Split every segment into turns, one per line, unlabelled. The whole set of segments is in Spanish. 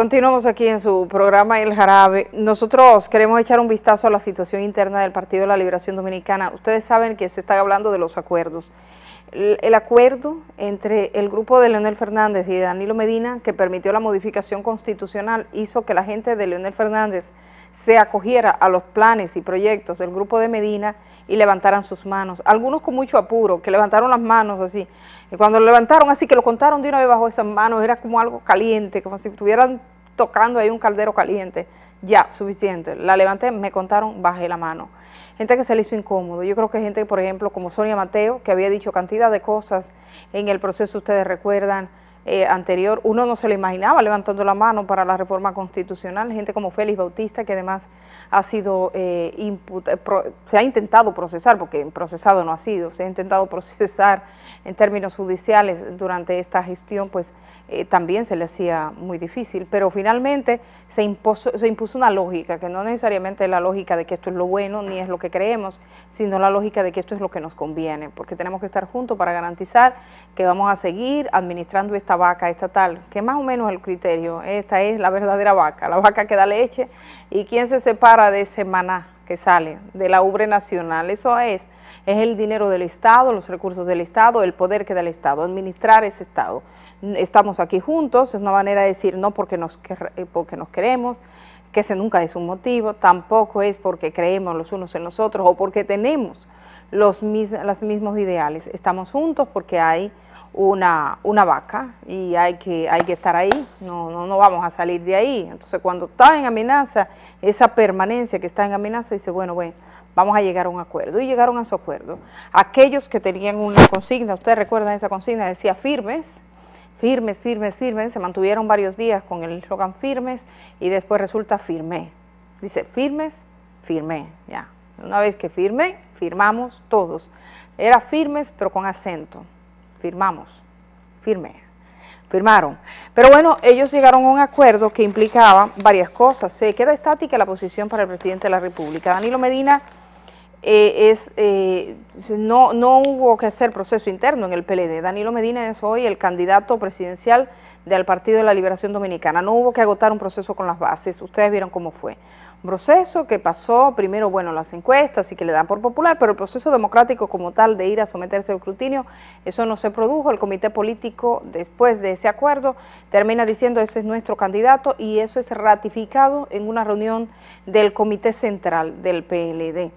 Continuamos aquí en su programa El Jarabe. Nosotros queremos echar un vistazo a la situación interna del Partido de la Liberación Dominicana. Ustedes saben que se está hablando de los acuerdos el acuerdo entre el grupo de Leonel Fernández y Danilo Medina, que permitió la modificación constitucional, hizo que la gente de Leonel Fernández se acogiera a los planes y proyectos del grupo de Medina y levantaran sus manos. Algunos con mucho apuro, que levantaron las manos así. Y cuando lo levantaron así, que lo contaron de una vez bajo esas manos, era como algo caliente, como si estuvieran tocando ahí un caldero caliente ya, suficiente, la levanté, me contaron, bajé la mano. Gente que se le hizo incómodo. Yo creo que gente, por ejemplo, como Sonia Mateo, que había dicho cantidad de cosas en el proceso, ustedes recuerdan, eh, anterior, uno no se lo imaginaba levantando la mano para la reforma constitucional, gente como Félix Bautista, que además ha sido eh, eh, se ha intentado procesar, porque procesado no ha sido, se ha intentado procesar en términos judiciales durante esta gestión, pues también se le hacía muy difícil, pero finalmente se impuso, se impuso una lógica, que no necesariamente es la lógica de que esto es lo bueno, ni es lo que creemos, sino la lógica de que esto es lo que nos conviene, porque tenemos que estar juntos para garantizar que vamos a seguir administrando esta vaca, estatal, que más o menos el criterio, esta es la verdadera vaca, la vaca que da leche, y quién se separa de ese maná que sale, de la ubre nacional, eso es, es el dinero del Estado, los recursos del Estado, el poder que da el Estado, administrar ese Estado. Estamos aquí juntos, es una manera de decir no porque nos, eh, porque nos queremos, que ese nunca es un motivo, tampoco es porque creemos los unos en los otros o porque tenemos los mismos ideales. Estamos juntos porque hay una, una vaca y hay que, hay que estar ahí, no, no, no vamos a salir de ahí. Entonces cuando está en amenaza, esa permanencia que está en amenaza, dice, bueno, bueno, vamos a llegar a un acuerdo. Y llegaron a su acuerdo. Aquellos que tenían una consigna, ustedes recuerdan esa consigna, decía firmes, firmes, firmes, firmes, se mantuvieron varios días con el slogan firmes y después resulta firme. Dice, firmes, firme, ya. Una vez que firme, firmamos todos. Era firmes, pero con acento firmamos, firme, firmaron. Pero bueno, ellos llegaron a un acuerdo que implicaba varias cosas. Se queda estática la posición para el presidente de la República. Danilo Medina eh, es eh, no, no hubo que hacer proceso interno en el PLD. Danilo Medina es hoy el candidato presidencial del Partido de la Liberación Dominicana. No hubo que agotar un proceso con las bases. Ustedes vieron cómo fue proceso que pasó primero, bueno, las encuestas y que le dan por popular, pero el proceso democrático como tal de ir a someterse a escrutinio, eso no se produjo. El comité político, después de ese acuerdo, termina diciendo ese es nuestro candidato y eso es ratificado en una reunión del comité central del PLD.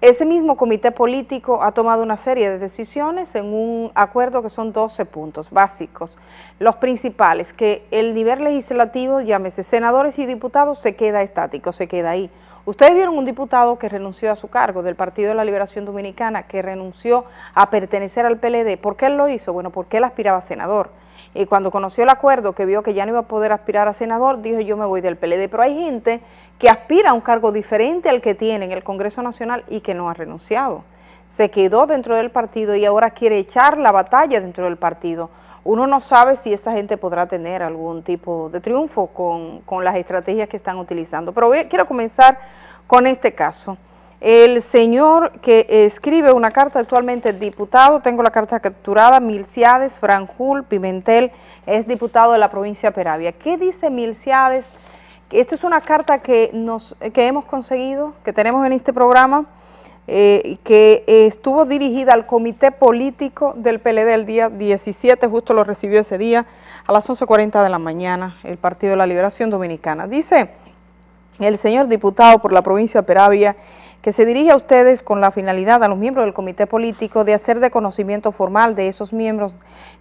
Ese mismo comité político ha tomado una serie de decisiones en un acuerdo que son 12 puntos básicos. Los principales, que el nivel legislativo, llámese senadores y diputados, se queda estático, se queda ahí. Ustedes vieron un diputado que renunció a su cargo del Partido de la Liberación Dominicana, que renunció a pertenecer al PLD. ¿Por qué él lo hizo? Bueno, porque él aspiraba a senador. Y cuando conoció el acuerdo, que vio que ya no iba a poder aspirar a senador, dijo yo me voy del PLD. Pero hay gente que aspira a un cargo diferente al que tiene en el Congreso Nacional y que no ha renunciado. Se quedó dentro del partido y ahora quiere echar la batalla dentro del partido uno no sabe si esa gente podrá tener algún tipo de triunfo con, las estrategias que están utilizando. Pero quiero comenzar con este caso. El señor que escribe una carta actualmente diputado, tengo la carta capturada, Milciades Franjul Pimentel, es diputado de la provincia de Peravia. ¿Qué dice Milciades? Esta es una carta que, nos, que hemos conseguido, que tenemos en este programa, eh, que eh, estuvo dirigida al comité político del PLD el día 17, justo lo recibió ese día, a las 11.40 de la mañana, el Partido de la Liberación Dominicana. Dice el señor diputado por la provincia de Peravia, que se dirige a ustedes con la finalidad a los miembros del comité político de hacer de conocimiento formal de esos miembros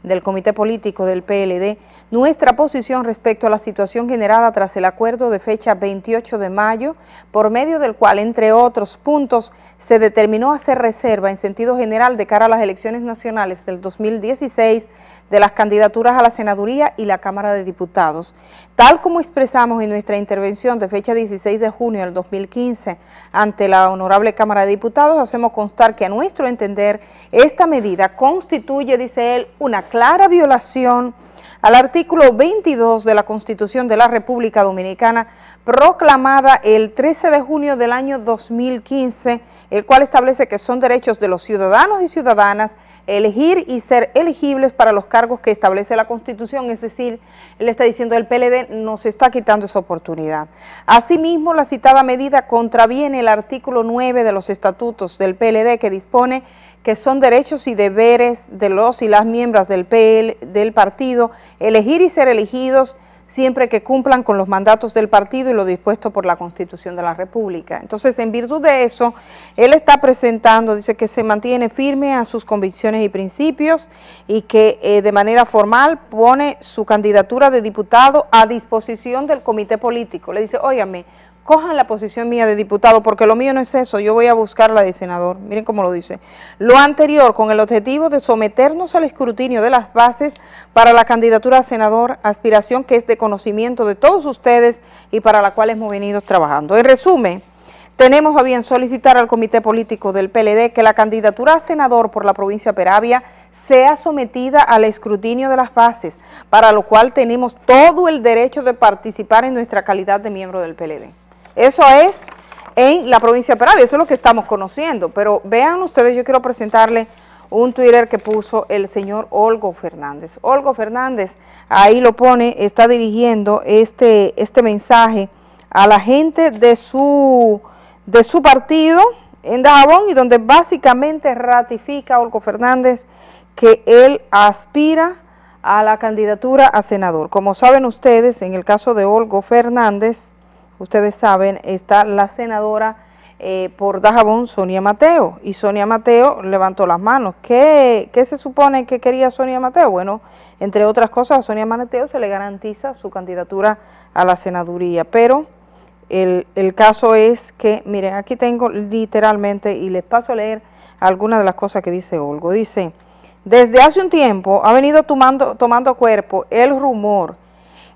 del comité político del PLD nuestra posición respecto a la situación generada tras el acuerdo de fecha 28 de mayo, por medio del cual, entre otros puntos, se determinó hacer reserva en sentido general de cara a las elecciones nacionales del 2016 de las candidaturas a la Senaduría y la Cámara de Diputados. Tal como expresamos en nuestra intervención de fecha 16 de junio del 2015 ante la Honorable Cámara de Diputados, hacemos constar que a nuestro entender esta medida constituye, dice él, una clara violación al artículo 22 de la Constitución de la República Dominicana, proclamada el 13 de junio del año 2015, el cual establece que son derechos de los ciudadanos y ciudadanas elegir y ser elegibles para los cargos que establece la Constitución, es decir, le está diciendo el PLD nos está quitando esa oportunidad. Asimismo, la citada medida contraviene el artículo 9 de los estatutos del PLD que dispone que son derechos y deberes de los y las miembros del, PL, del partido elegir y ser elegidos siempre que cumplan con los mandatos del partido y lo dispuesto por la Constitución de la República. Entonces, en virtud de eso, él está presentando, dice que se mantiene firme a sus convicciones y principios y que eh, de manera formal pone su candidatura de diputado a disposición del comité político. Le dice, óyame, cojan la posición mía de diputado, porque lo mío no es eso, yo voy a buscar la de senador. Miren cómo lo dice. Lo anterior, con el objetivo de someternos al escrutinio de las bases para la candidatura a senador, aspiración que es de conocimiento de todos ustedes y para la cual hemos venido trabajando. En resumen, tenemos a bien solicitar al Comité Político del PLD que la candidatura a senador por la provincia de Peravia sea sometida al escrutinio de las bases, para lo cual tenemos todo el derecho de participar en nuestra calidad de miembro del PLD. Eso es en la provincia de Peravia, eso es lo que estamos conociendo. Pero vean ustedes, yo quiero presentarle un Twitter que puso el señor Olgo Fernández. Olgo Fernández, ahí lo pone, está dirigiendo este, este mensaje a la gente de su, de su partido en Dajabón y donde básicamente ratifica Olgo Fernández que él aspira a la candidatura a senador. Como saben ustedes, en el caso de Olgo Fernández, ustedes saben, está la senadora eh, por Dajabón, Sonia Mateo. Y Sonia Mateo levantó las manos. ¿Qué, ¿Qué, se supone que quería Sonia Mateo? Bueno, entre otras cosas, a Sonia Mateo se le garantiza su candidatura a la senaduría. Pero el, caso es que, miren, aquí tengo literalmente, y les paso a leer algunas de las cosas que dice Olgo. Dice, desde hace un tiempo ha venido tomando, tomando cuerpo el rumor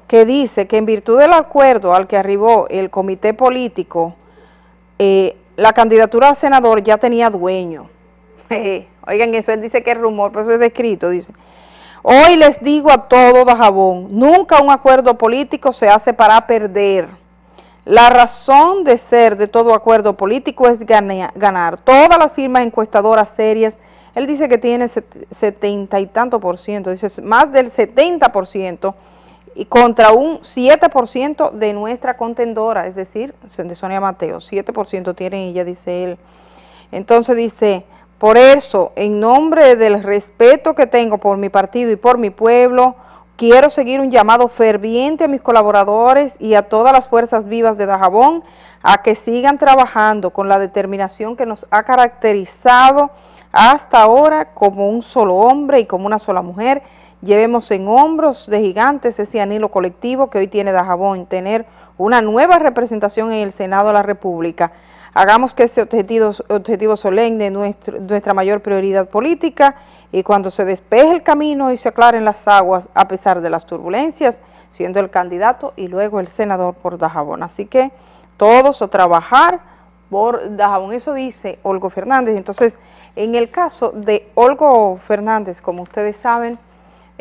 que dice que en virtud del acuerdo al que arribó el comité político, eh, la candidatura a senador ya tenía dueño. Oigan eso, él dice que es rumor, pero eso es escrito, dice. Hoy les digo a todo Dajabón, nunca un acuerdo político se hace para perder. La razón de ser de todo acuerdo político es ganar. Todas las firmas encuestadoras serias, él dice que tiene setenta y tanto por ciento, dice más del 70 por ciento y contra un 7% de nuestra contendora, es decir, de Sonia Mateo, 7% tienen ella, dice él. Entonces dice, por eso, en nombre del respeto que tengo por mi partido y por mi pueblo, quiero seguir un llamado ferviente a mis colaboradores y a todas las fuerzas vivas de Dajabón a que sigan trabajando con la determinación que nos ha caracterizado hasta ahora como un solo hombre y como una sola mujer, Llevemos en hombros de gigantes ese anhelo colectivo que hoy tiene Dajabón, tener una nueva representación en el Senado de la República. Hagamos que ese objetivo, solemne nuestra mayor prioridad política y cuando se despeje el camino y se aclaren las aguas a pesar de las turbulencias, siendo el candidato y luego el senador por Dajabón. Así que todos a trabajar por Dajabón, eso dice Olgo Fernández. Entonces, en el caso de Olgo Fernández, como ustedes saben,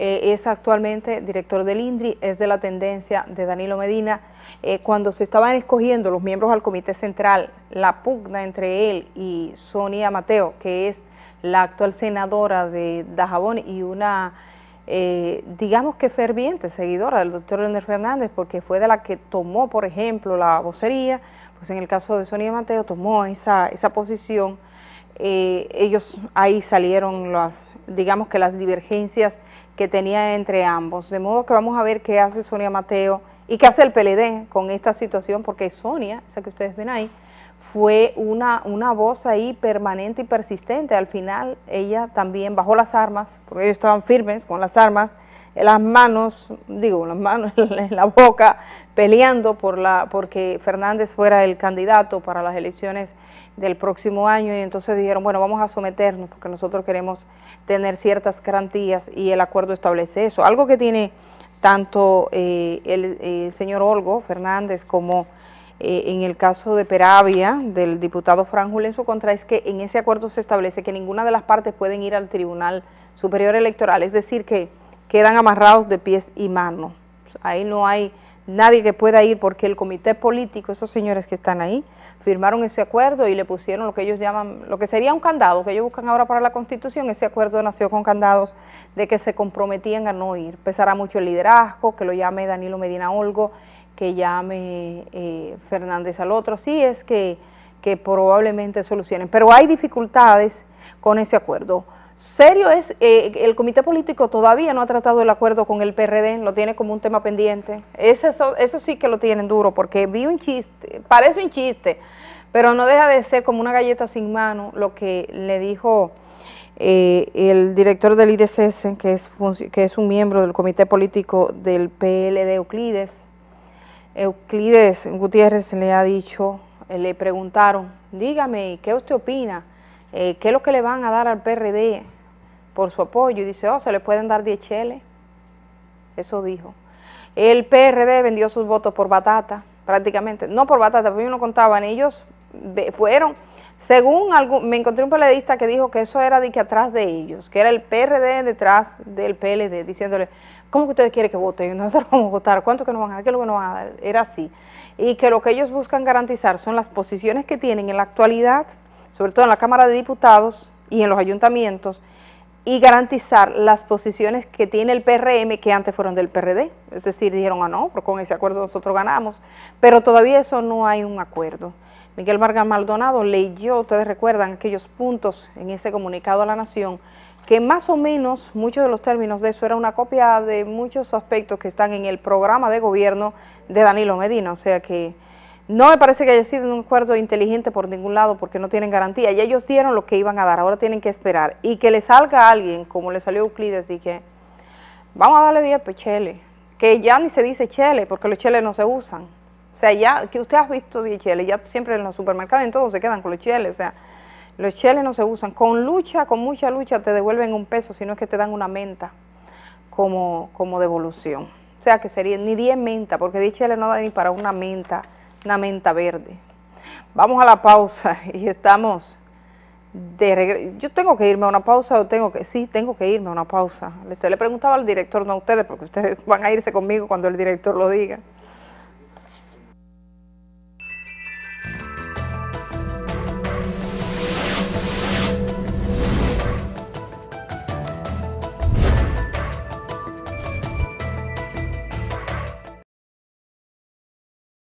eh, es actualmente director del INDRI, es de la tendencia de Danilo Medina. Eh, cuando se estaban escogiendo los miembros al Comité Central, la pugna entre él y Sonia Mateo, que es la actual senadora de Dajabón y una, eh, digamos que ferviente seguidora del doctor Leonel Fernández, porque fue de la que tomó, por ejemplo, la vocería, pues en el caso de Sonia Mateo tomó esa, esa posición. ellos ahí salieron las, digamos que las divergencias que tenía entre ambos. De modo que vamos a ver qué hace Sonia Mateo y qué hace el PLD con esta situación, porque Sonia, esa que ustedes ven ahí, fue una, una voz ahí permanente y persistente. Al final ella también bajó las armas, porque ellos estaban firmes con las armas, las manos, digo, las manos en la boca, peleando por la, porque Fernández fuera el candidato para las elecciones del próximo año y entonces dijeron, bueno, vamos a someternos porque nosotros queremos tener ciertas garantías y el acuerdo establece eso. Algo que tiene tanto eh, el, señor Olgo Fernández como eh, en el caso de Peravia, del diputado Franjul en su contra, es que en ese acuerdo se establece que ninguna de las partes pueden ir al Tribunal Superior Electoral, es decir que quedan amarrados de pies y manos. Ahí no hay nadie que pueda ir porque el comité político, esos señores que están ahí, firmaron ese acuerdo y le pusieron lo que ellos llaman, lo que sería un candado, que ellos buscan ahora para la constitución, ese acuerdo nació con candados de que se comprometían a no ir. Pesará mucho el liderazgo, que lo llame Danilo Medina Olgo, que llame eh, Fernández al otro, sí es que, que probablemente solucionen, pero hay dificultades con ese acuerdo serio es, eh, el comité político todavía no ha tratado el acuerdo con el PRD, lo tiene como un tema pendiente. eso, sí que lo tienen duro, porque vi un chiste, parece un chiste, pero no deja de ser como una galleta sin mano lo que le dijo eh, el director del IDCS, que es, que es un miembro del comité político del PLD, Euclides. Euclides Gutiérrez le ha dicho, le preguntaron, dígame, ¿qué usted opina? Eh, ¿qué es lo que le van a dar al PRD por su apoyo? Y dice, oh, se le pueden dar 10 cheles. Eso dijo. El PRD vendió sus votos por batata, prácticamente. No por batata, porque no contaban. Ellos fueron, según algún, me encontré un periodista que dijo que eso era de que atrás de ellos, que era el PRD detrás del PLD, diciéndole, ¿cómo que ustedes quieren que voten? Nosotros vamos a votar, ¿cuánto que nos van a dar? ¿Qué es lo que nos van a dar? Era así. Y que lo que ellos buscan garantizar son las posiciones que tienen en la actualidad sobre todo en la Cámara de Diputados y en los ayuntamientos, y garantizar las posiciones que tiene el PRM que antes fueron del PRD. Es decir, dijeron, ah, no, pero con ese acuerdo nosotros ganamos, pero todavía eso no hay un acuerdo. Miguel Vargas Maldonado leyó, ustedes recuerdan aquellos puntos en ese comunicado a la Nación, que más o menos muchos de los términos de eso era una copia de muchos aspectos que están en el programa de gobierno de Danilo Medina, o sea que no me parece que haya sido un acuerdo inteligente por ningún lado porque no tienen garantía. Y ellos dieron lo que iban a dar, ahora tienen que esperar. Y que le salga a alguien, como le salió Euclides, y que vamos a darle 10 pecheles, que ya ni se dice chele porque los cheles no se usan. O sea, ya que usted ha visto 10 cheles, ya siempre en los supermercados en todos se quedan con los cheles. O sea, los cheles no se usan. Con lucha, con mucha lucha te devuelven un peso, sino es que te dan una menta como, como devolución. O sea, que sería ni 10 menta, porque 10 cheles no da ni para una menta una menta verde. Vamos a la pausa y estamos de regreso. Yo tengo que irme a una pausa o tengo que, sí, tengo que irme a una pausa. Le, este, le preguntaba al director, no a ustedes, porque ustedes van a irse conmigo cuando el director lo diga.